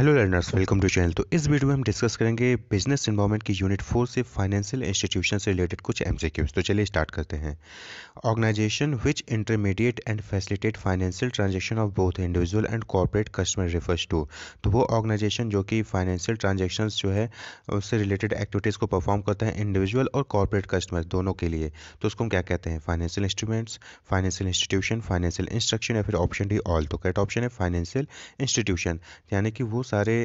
hello learners welcome to channel तो इस video में हम डिस्कस करेंगे बिजनेस इन्वॉर्मेंट की यूनिट फोर से फाइनेंशियल इंस्टीट्यूशन से रिलेटेड कुछ एम तो चलिए स्टार्ट करते हैं organisation which intermediate and facilitate financial transaction of both individual and corporate customer refers to तो वो ऑर्गेनाइजेशन जो कि फाइनेंशियल ट्रांजेक्शन जो है उससे रिलेटेड एक्टिविटीज़ को परफॉर्म करता है इंडिविजुअल और कॉरपोरेट कस्टमर दोनों के लिए तो उसको हम क्या कहते हैं financial instruments financial institution financial instruction या फिर ऑप्शन डी ऑल तो करेक्ट ऑप्शन है फाइनेंशियल इंस्टीट्यूशन यानी कि वो सारे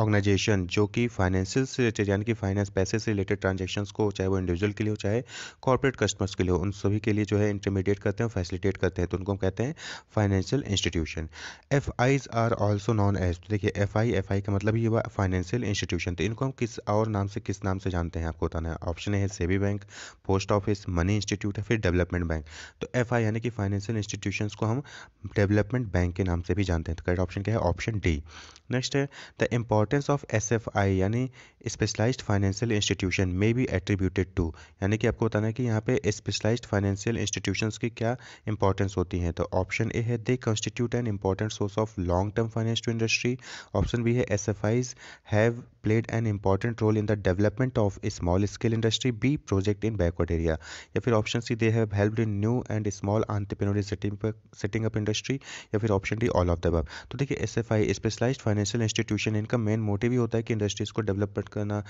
ऑर्गेनाइजेशन जो कि फाइनेंशियल से रिलेटेड यानी कि फाइनेंस पैसे से रिलेटेड ट्रांजेक्शन को चाहे वो इंडिविजुअल के लिए हो चाहे कॉर्पोरेट कस्टमर्स के लिए हो उन सभी के लिए जो है इंटरमीडिएट करते हैं फैसिलिटेट करते हैं तो उनको हम कहते हैं financial institution F Is are also known as तो देखिए एफ आई एफ आई का मतलब ये हुआ फाइनेंशियल इंस्टीट्यूशन तो इनको हम किस और नाम से किस नाम से जानते हैं आपको बताना है ऑप्शन है सेवी bank post office money institute है फिर डेवलपमेंट बैंक तो एफ आई यानी कि फाइनेंशियल इंस्टीट्यूशन को हम डेवलपमेंट बैंक के नाम से भी जानते हैं तो करेक्ट ऑप्शन क्या है ऑप्शन डी नेक्स्ट है the import importance of S F I यानी specialised financial institution may be attributed to यानी कि आपको बताना है कि यहाँ पे स्पेशलाइज्ड फाइनेंशियल इंस्टीट्यूशन की क्या इंपॉर्टेंस होती तो है तो ऑप्शन ए है they constitute an important source of long term finance to industry option B है S F Is have played an important role in the development of small scale industry B project in backward area या फिर option C they have helped in new and small entrepreneur setting up industry या फिर option D all of the अब तो देखिए S F I specialise financial institution इनका main motive ही होता है कि इंडस्ट्रीज़ को डेवलपमेंट करना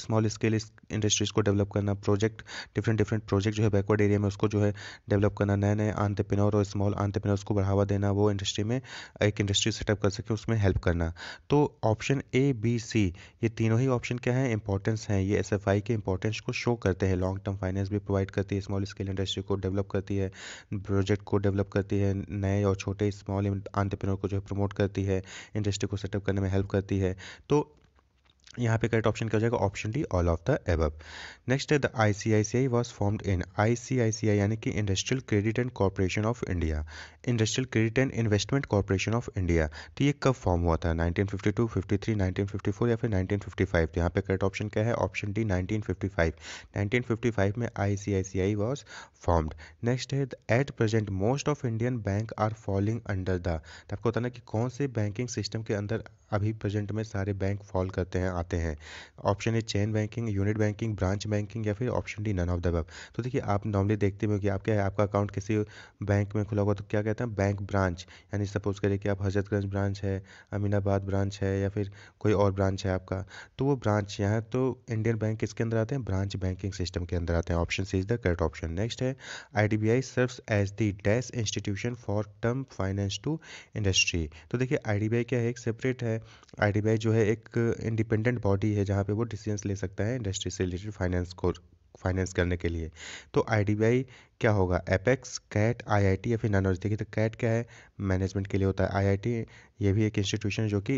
स्मॉल स्केल इंडस्ट्रीज़ को डेवलप करना प्रोजेक्ट डिफरेंट डिफरेंट प्रोजेक्ट जो है बैकवर्ड एरिया में उसको जो है डेवलप करना नए नए आंट्रप्रेन्योर और स्मॉल आंट्रप्रेन्योर्स को बढ़ावा देना वो इंडस्ट्री में एक इंडस्ट्री सेटअप कर सके उसमें हेल्प करना तो ऑप्शन ए बी सी ये तीनों ही ऑप्शन क्या है इंपॉर्टेंस हैं ये एस के इंपॉर्टेंस को शो करते हैं लॉन्ग टर्म फाइनेंस भी प्रोवाइड करती है स्मॉल स्केल इंडस्ट्री को डेवलप करती है प्रोजेक्ट को डेवलप करती है नए और छोटे स्मॉल आंट्रप्रनोर को जो है प्रमोट करती है इंडस्ट्री को सेटअप करने में हेल्प करती है तो यहाँ पे करेक्ट ऑप्शन क्या हो जाएगा option D all of the above next है the ICICI was formed in ICICI यानी कि industrial credit and corporation of India industrial credit and investment corporation of India तो ये कब फॉर्म हुआ था 1952, 53, 1954 या फिर 1955 तो यहाँ पे करेक्ट ऑप्शन क्या है ऑप्शन डी 1955 1955 में आई वॉज फॉर्म्ड नेक्स्ट है at present most of Indian bank are falling under the आपको बताना कि कौन से बैंकिंग सिस्टम के अंदर अभी प्रेजेंट में सारे बैंक फॉल करते हैं आते हैं option A chain banking unit banking branch banking या फिर option D none of the तो देखिए आप नॉर्मली देखते हो कि आप क्या है आपका अकाउंट किसी बैंक में खुला हुआ तो क्या कहते हैं बैंक ब्रांच यानी सपोज करिए कि आप हजरतगंज ब्रांच है अमीनाबाद ब्रांच है या फिर कोई और ब्रांच है आपका तो वो ब्रांच यहाँ तो इंडियन बैंक किसके अंदर आते हैं ब्रांच बैंकिंग सिस्टम के अंदर आते हैं option C is the correct option next है I D B I serves as the dace institution for term finance to industry तो देखिए आई डी बी आई क्या है एक सेपरेट है आई डी बी आई जो है एक इंडिपेंडेंट इंपॉर्टेंट बॉडी है जहाँ पे वो डिसीजंस ले सकता है इंडस्ट्री से रिलेटेड फाइनेंस को फाइनेंस करने के लिए तो आई क्या होगा एपेक्स कैट आईआईटी या फिर नानोज देखिए तो कैट क्या है मैनेजमेंट के लिए होता है आईआईटी ये भी एक इंस्टीट्यूशन जो कि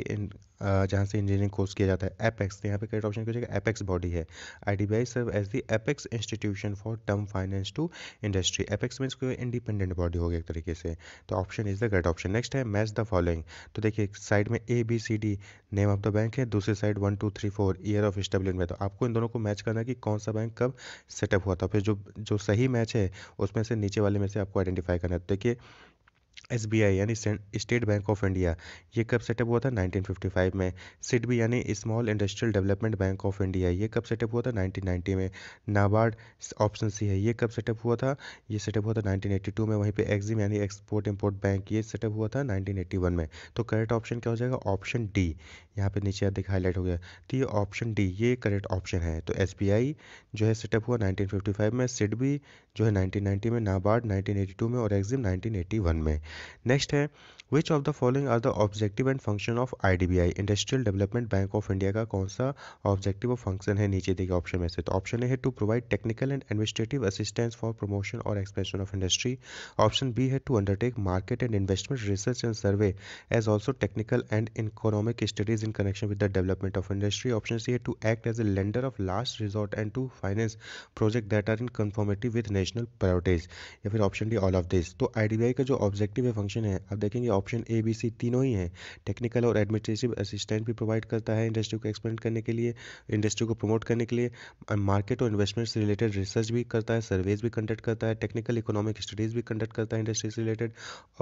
जहाँ से इंजीनियरिंग कोर्स किया जाता है एपेक्स तो यहाँ पे करेक्ट ऑप्शन क्या एपेक्स बॉडी है I D B serve as the apex institution for term finance to industry apex means कोई इंडिपेंडेंट बॉडी होगी एक तरीके से तो option is the correct option next है मैच द फॉलोइंग तो देखिए साइड में A B C D name of the bank है दूसरी side one two three four year of establishing में तो आपको इन दोनों को मैच करना है कि कौन सा बैंक कब सेटअप हुआ था फिर जो जो सही मैच है उसमें से नीचे वाले में से आपको आइडेंटिफाई करना है तो देखिए एस बी आई यानी स्टेट बैंक ऑफ इंडिया ये कब सेटअप हुआ था 1955 में सिडबी यानी small industrial development bank of India ये कब सेटअप हुआ था 1990 में नाबार्ड ऑप्शन सी है ये कब सेटअप हुआ था ये सेटअप हुआ था 1982 में वहीं पे एक्जिम यानी एक्सपोर्ट इम्पोर्ट बैंक ये सेटअप हुआ था नाइनटीन में तो करेक्ट ऑप्शन क्या हो जाएगा ऑप्शन डी यहाँ पर नीचे अधिक हाईलाइट हो गया तो ये ऑप्शन डी ये करेक्ट ऑप्शन है तो एस जो है सेटअप हुआ नाइनटीन में सिडबी जो है नाइनटीन में नाबार्ड नाइनटीन में और एक्जिम नाइनटीन में नेक्स्ट है which of the following are the objective and function of IDBI industrial development bank of India का कौन सा ऑब्जेक्टिव और फंक्शन है नीचे देखिए ऑप्शन में से तो ऑप्शन ए है to provide technical and administrative assistance for promotion और expansion of industry option B है to undertake market and investment research and survey as also technical and economic studies in connection with the development of industry option C है to act as a lender of last resort and to finance project that are in conformative with national priorities या फिर option D all of this तो आई का जो objective administrative function है आप देखेंगे option A B सी तीनों ही हैं टेक्निकल और एडमिनिस्ट्रेटिव असिस्टेंट भी प्रोवाइड करता है इंडस्ट्री को एक्सपेंड करने के लिए इंडस्ट्री को प्रमोट करने के लिए मार्केट और इन्वेस्टमेंट से रिलेटेड रिसर्च भी करता है सर्वेज भी कंडक्ट करता है टेक्निकल इकोनॉमिक स्टडीज़ भी कंडक्ट करता है इंडस्ट्री से रिलेटेड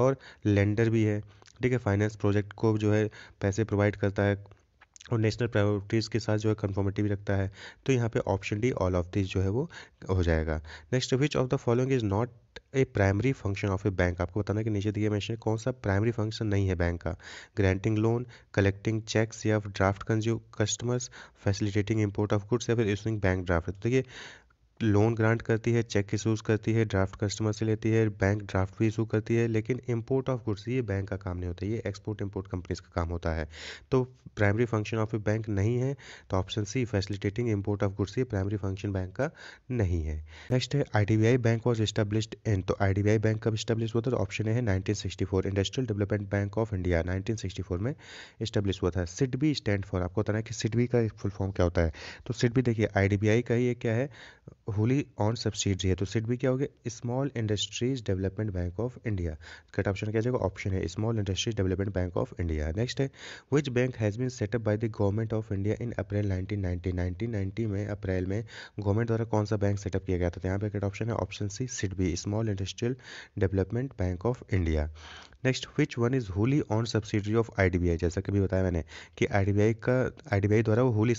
और लेंडर भी है ठीक है फाइनेंस प्रोजेक्ट को जो है पैसे प्रोवाइड करता है और नेशनल प्रायोरिटीज़ के साथ जो है कन्फर्मिटी भी रखता है तो यहाँ पे option D all of this जो है वो हो जाएगा next which of the following is not a primary function of a bank आपको बताना कि नीचे दिए मैंशन कौन सा प्राइमरी फंक्शन नहीं है बैंक का ग्रांटिंग लोन कलेक्टिंग चेक्स या draft consume customers facilitating import of goods या फिर इशूइंग बैंक ड्राफ्ट तो देखिए लोन ग्रांट करती है चेक इशूज़ करती है ड्राफ्ट कस्टमर से लेती है बैंक ड्राफ्ट भी इशू करती है लेकिन इंपोर्ट ऑफ गुड्स ये बैंक का काम नहीं होता ये एक्सपोर्ट इंपोर्ट कंपनीज का काम होता है तो primary function of a bank नहीं है तो option C facilitating import of goods ये प्राइमरी फंक्शन बैंक का नहीं है नेक्स्ट है I bank was establish in तो आई बैंक कब स्टैब्लिश हुआ था ऑप्शन तो ए है nineteen industrial development bank of India nineteen में स्टैब्लिश हुआ था सिडबी स्टैंड फॉर आपको बताना है कि सिडबी का फुल फॉर्म क्या होता है तो सिडबी देखिए आई का ये क्या है होली ऑन सब्सिडी है तो सिड भी क्या होगी small industries development bank of India cut option क्या जाएगा ऑप्शन है small industries development bank of India next है which bank has been setup by the government of India in April nineteen ninety में April में government द्वारा कौन सा bank setup किया गया था तो यहाँ पे कट ऑप्शन है option C SIDBI small industrial development bank of India next which one is wholly on subsidy of I जैसा कि भी बताया मैंने कि आई का आई द्वारा वो होली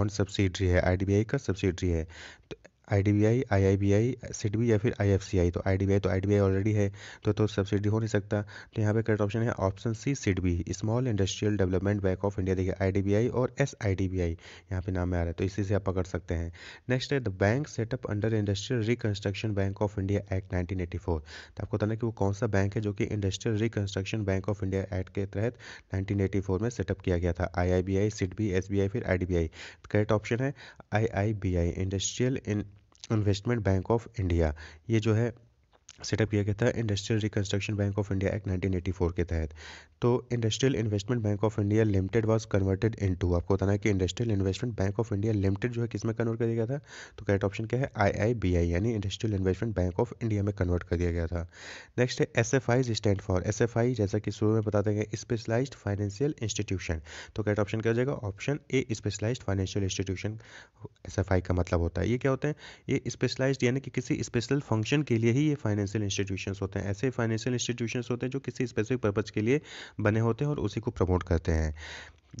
ऑन सब्सिडी है आई का सब्सिडी है तो I D B I I I I B B या फिर आई एफ सी आई तो आई डी बी आई तो आई डी आई ऑलरेडी है तो तो सब्सिडी हो नहीं सकता तो यहाँ पे करेक्ट ऑप्शन है option C B small industrial development bank of India देखिए आई डी बी आई और S I D B I यहाँ पे नाम में आ रहा है तो इसी से आप पकड़ सकते हैं नेक्स्ट है the bank setup under industrial reconstruction bank of India act nineteen eighty four तो आपको बताना कि वो कौन सा बैंक है जो कि industrial reconstruction bank of India act के तहत नाइनटीन एटी फोर में सेटअप किया गया था I I B I B S B I फिर आई करेक्ट ऑप्शन है I I B I industrial investment bank of India ये जो है सेटअप किया गया था industrial reconstruction bank of India act 1984 के तहत तो industrial investment bank of India limited was converted into आपको बताना है कि industrial investment bank of India limited जो है किसमें कन्वर्ट कर दिया गया था तो करेक्ट ऑप्शन क्या है आई यानी industrial investment bank of India में कन्वर्ट कर दिया गया था नेक्स्ट है S F stand for S F I जैसा कि शुरू में बताते हैं स्पेशलाइज्ड फाइनेंशियल इंस्टीट्यूशन तो करेक्ट ऑप्शन क्या हो जाएगा option A specialise financial institution S F I का मतलब होता है ये क्या होता है ये स्पेशलाइज यानी कि किसी स्पेशल फंक्शन के लिए ही ये फाइनेंस फाइनेंशियल इंस्टीट्यूशंस होते हैं ऐसे फाइनेंशियल इंस्टीट्यूशंस होते हैं जो किसी स्पेसिफिक पर्पज़ के लिए बने होते हैं और उसी को प्रमोट करते हैं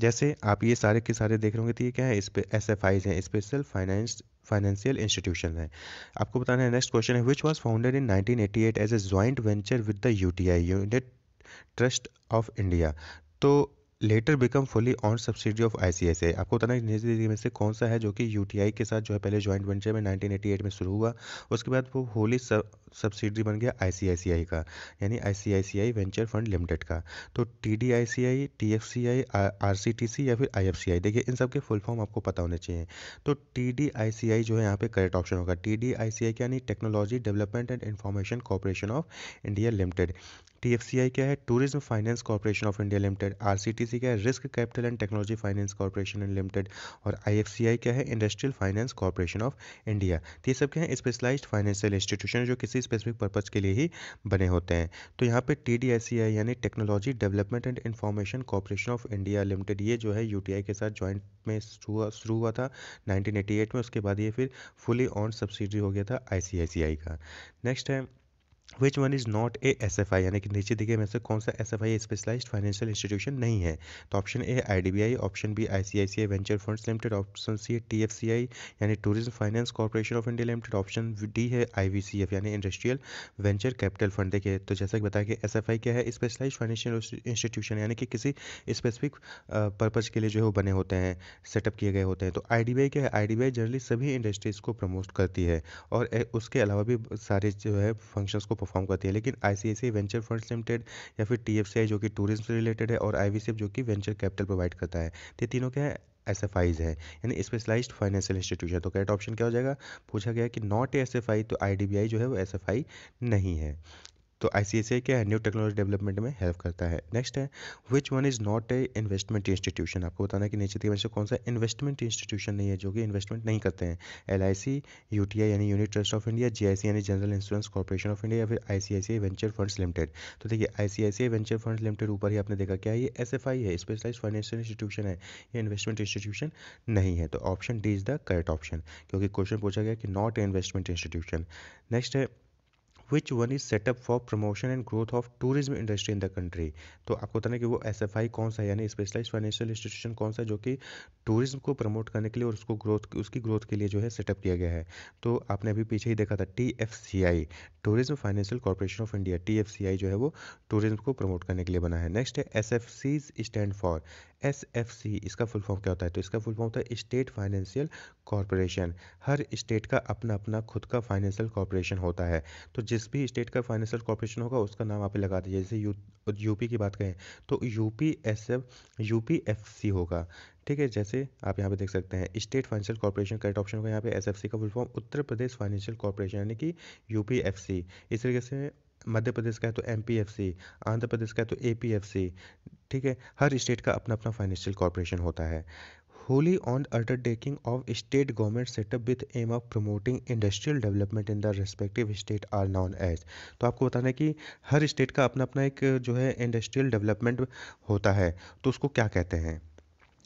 जैसे आप ये सारे के सारे देख रहे होंगे तो ये क्या है इस पर एस एफ आईज हैं स्पेशल फाइनेंस फाइनेंशियल इंस्टीट्यूशन है आपको बताना है नेक्स्ट क्वेश्चन है which was founded in 1988 as a joint venture with the UTI unit trust of India तो later become fully on subsidy of I आपको बताना निजी में से कौन सा है जो कि आई के साथ जो है पहले जॉइंट वेंचर में 1988 में शुरू हुआ उसके बाद वो होली सब्सिडी बन गया आई का यानी आई वेंचर फंड लिमिटेड का तो T D I C I T F C I R C T C या फिर आई एफ सी आई देखिए इन सब के फुल फॉर्म आपको पता होने चाहिए तो T D I C I जो है यहाँ पे करेक्ट ऑप्शन होगा T D I C I यानी technology development and information corporation of India limited T क्या है tourism finance corporation of India limited R क्या है risk capital and technology finance corporation limited और आई क्या है industrial finance corporation of India तो ये सब क्या है स्पेशलाइज्ड फाइनेंशियल इंस्टीट्यूशन जो किसी स्पेसिफिक पर्पज़ के लिए ही बने होते हैं तो यहाँ पे टी e यानी technology development and information corporation of India limited ये जो है यू के साथ ज्वाइंट में हुआ शुरू हुआ था नाइनटीन में उसके बाद ये फिर फुली ऑन सब्सिडी हो गया था आई का नेक्स्ट है which one is not a S F I यानी कि नीचे दिखे में से कौन सा S F I specialise financial institution नहीं है तो option A I D B I option B I C I C I venture funds limited option C T F C I यानी tourism finance corporation of India limited option D है I V C F यानी industrial venture capital fund देखिए तो जैसा कि बताया कि S F आई क्या है स्पेशलाइज फाइनेंशियल इंस्टीट्यूशन यानी कि किसी स्पेसिफिक पर्पज़ के लिए जो है वो बने होते हैं सेटअप किए गए होते हैं तो आई डी बी आई क्या है I D B I generally सभी इंडस्ट्रीज़ को प्रमोट करती है और उसके अलावा भी सारे जो है फंक्शंस को को परफॉर्म करती है लेकिन आई वेंचर फंड्स लिमिटेड या फिर टी जो कि टूरिज्म से रिलेटेड है और आई जो कि वेंचर कैपिटल प्रोवाइड करता है ये तीनों क्या है एस एफ आईज है यानी स्पेशलाइज्ड फाइनेंशियल इंस्टीट्यूशन तो करेक्ट ऑप्शन क्या हो जाएगा पूछा गया कि not a S F I तो आई डी बी आई जो है वो एस एफ आई नहीं है तो आई क्या है न्यू टेक्नोलॉजी डेवलपमेंट में हेल्प करता है नेक्स्ट है which one is not a investment institution आपको बताना कि नीचे में से कौन सा इन्वेस्टमेंट इंस्टीट्यूशन नहीं है जो कि इन्वेस्टमेंट नहीं करते हैं L I C U T I यानी unit trust of India G I C यानी general insurance corporation of India या फिर I C I C venture funds limited तो देखिए I C I C venture funds limited ऊपर ही आपने देखा क्या ये एस एफ आई है स्पेशलाइज फाइनेंशियल इंस्टीट्यूशन है ये इन्वेस्टमेंट इंस्टीट्यूशन नहीं है तो option D is the correct option क्योंकि क्वेश्चन पूछा गया कि not a investment institution next है which one is setup for promotion and growth of tourism industry in the country तो आपको बताना कि वो एस एफ आई कौन सा है यानी स्पेशलाइज फाइनेंशियल इंस्टीट्यूशन कौन सा है जो कि टूरिज्म को प्रमोट करने के लिए और उसको ग्रोथ उसकी ग्रोथ के लिए जो है सेटअप किया गया है तो आपने अभी पीछे ही देखा था T F C I tourism financial corporation of India T F C I जो है वो टूरिज्म को प्रमोट करने के लिए बना है नेक्स्ट है S F Cs stand for S F C इसका फुल फॉर्म क्या होता है तो इसका फुल फॉर्म होता है स्टेट फाइनेंशियल कॉरपोरेशन हर स्टेट का अपना अपना खुद का फाइनेंशियल कॉरपोरेशन होता है तो जिस भी स्टेट का फाइनेंशियल कॉरपोरेशन होगा उसका नाम आप लगा दीजिए जैसे यू यूपी की बात करें तो UP S F UP F C होगा ठीक है जैसे आप यहाँ पे देख सकते हैं state financial corporation correct option होगा यहाँ पे एस एफ सी का full form Uttar Pradesh financial corporation यानी कि यू पी एफ सी इस तरीके से मध्य प्रदेश का है तो M P F C Andhra Pradesh का है तो ए पी एफ सी ठीक है हर स्टेट का अपना अपना फाइनेंशियल कॉरपोरेशन होता है wholly on undertaking of state government setup with aim of promoting industrial development in the respective state are known as तो आपको बताना है कि हर स्टेट का अपना अपना एक जो है इंडस्ट्रियल डेवलपमेंट होता है तो उसको क्या कहते हैं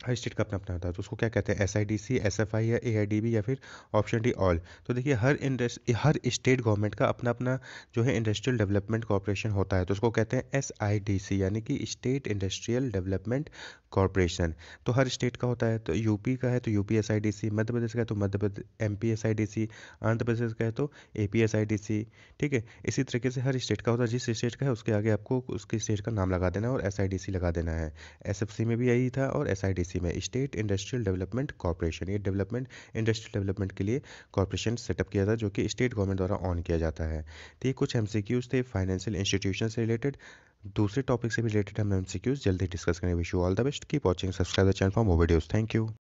हर स्टेट का अपना अपना होता है तो उसको क्या कहते हैं S I D C S F I या ए आई डी बी या फिर ऑप्शन डी ऑल तो देखिए हर इंडस्ट हर स्टेट गवर्नमेंट का अपना अपना जो है इंडस्ट्रियल डेवलपमेंट कॉरपोरेशन होता है तो उसको कहते हैं एस आई डी सी यानी कि स्टेट इंडस्ट्रियल डेवलपमेंट कॉरपोरेशन तो हर स्टेट का होता है तो यूपी का है तो U P S I D C Madhya Pradesh का है तो Madhya Pradesh M P S I D C Andhra Pradesh का है तो A P S I D C ठीक है इसी तरीके से हर स्टेट का होता है जिस स्टेट का है उसके आगे आपको उसके स्टेट का नाम लगा देना है और एस आई डी सी लगा देना है एस एफ सी में भी यही था और एस आई डी सी में स्टेट इंडस्ट्रियल डेवलपमेंट कॉरपोरेशन ये डेवलपमेंट इंडस्ट्रियल डेवलपमेंट के लिए कॉरपोरेशन सेटअप किया था जो कि स्टेट गवर्नमेंट द्वारा ऑन किया जाता है तो ये कुछ एम थे फाइनेंशियल इंस्टीट्यूशन से रिलेटेड दूसरे टॉपिक से भी रिलेटेड हम एम जल्दी डिस्कस करेंगे wish you all the best keep watching subscribe the channel for more videos thank you